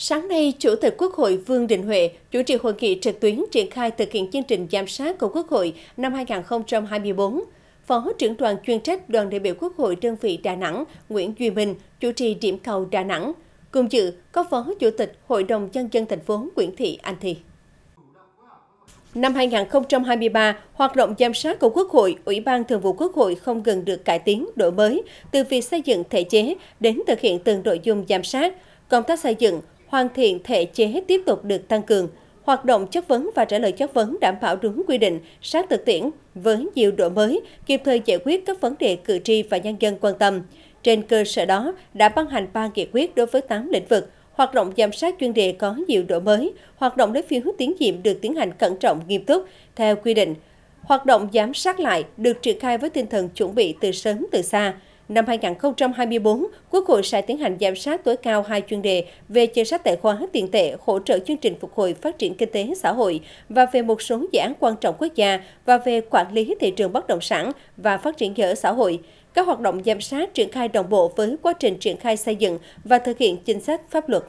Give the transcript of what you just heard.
Sáng nay, Chủ tịch Quốc hội Vương Đình Huệ chủ trì hội nghị trực tuyến triển khai thực hiện chương trình giám sát của Quốc hội năm 2024. Phó trưởng đoàn chuyên trách đoàn đại biểu Quốc hội đơn vị Đà Nẵng Nguyễn Duy Minh chủ trì điểm cầu Đà Nẵng. Cùng dự có Phó Chủ tịch Hội đồng Nhân dân thành phố Nguyễn Thị Anh Thị. Năm 2023, hoạt động giám sát của Quốc hội, Ủy ban Thường vụ Quốc hội không ngừng được cải tiến, đổi mới, từ việc xây dựng thể chế đến thực hiện từng nội dung giám sát, công tác xây dựng, hoàn thiện thể chế tiếp tục được tăng cường, hoạt động chất vấn và trả lời chất vấn đảm bảo đúng quy định, sát thực tiễn với nhiều đổi mới, kịp thời giải quyết các vấn đề cử tri và nhân dân quan tâm. Trên cơ sở đó, đã ban hành 3 nghị quyết đối với 8 lĩnh vực, hoạt động giám sát chuyên đề có nhiều đổi mới, hoạt động lấy phiếu tiến nhiệm được tiến hành cẩn trọng nghiêm túc theo quy định. Hoạt động giám sát lại được triển khai với tinh thần chuẩn bị từ sớm từ xa, năm 2024, Quốc hội sẽ tiến hành giám sát tối cao hai chuyên đề về chính sách tài khoá tiền tệ, hỗ trợ chương trình phục hồi phát triển kinh tế xã hội và về một số dự án quan trọng quốc gia và về quản lý thị trường bất động sản và phát triển nhà ở xã hội. Các hoạt động giám sát triển khai đồng bộ với quá trình triển khai xây dựng và thực hiện chính sách pháp luật.